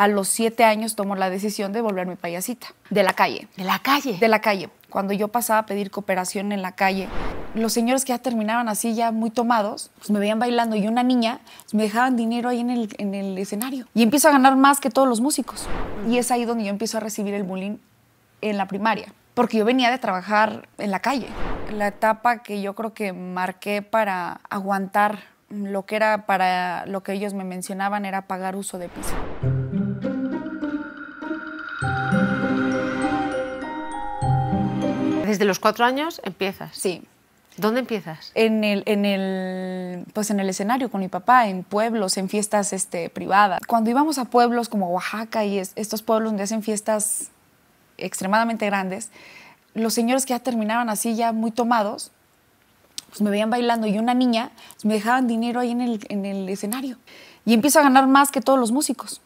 a los siete años tomo la decisión de volver mi payasita. De la calle. ¿De la calle? De la calle. Cuando yo pasaba a pedir cooperación en la calle, los señores que ya terminaban así, ya muy tomados, pues me veían bailando y una niña, pues, me dejaban dinero ahí en el, en el escenario. Y empiezo a ganar más que todos los músicos. Y es ahí donde yo empiezo a recibir el bullying en la primaria, porque yo venía de trabajar en la calle. La etapa que yo creo que marqué para aguantar lo que era para lo que ellos me mencionaban era pagar uso de piso. ¿Desde los cuatro años empiezas? Sí. ¿Dónde empiezas? En el, en el, pues en el escenario con mi papá, en pueblos, en fiestas este, privadas. Cuando íbamos a pueblos como Oaxaca y estos pueblos donde hacen fiestas extremadamente grandes, los señores que ya terminaban así, ya muy tomados, pues me veían bailando y una niña, pues me dejaban dinero ahí en el, en el escenario. Y empiezo a ganar más que todos los músicos.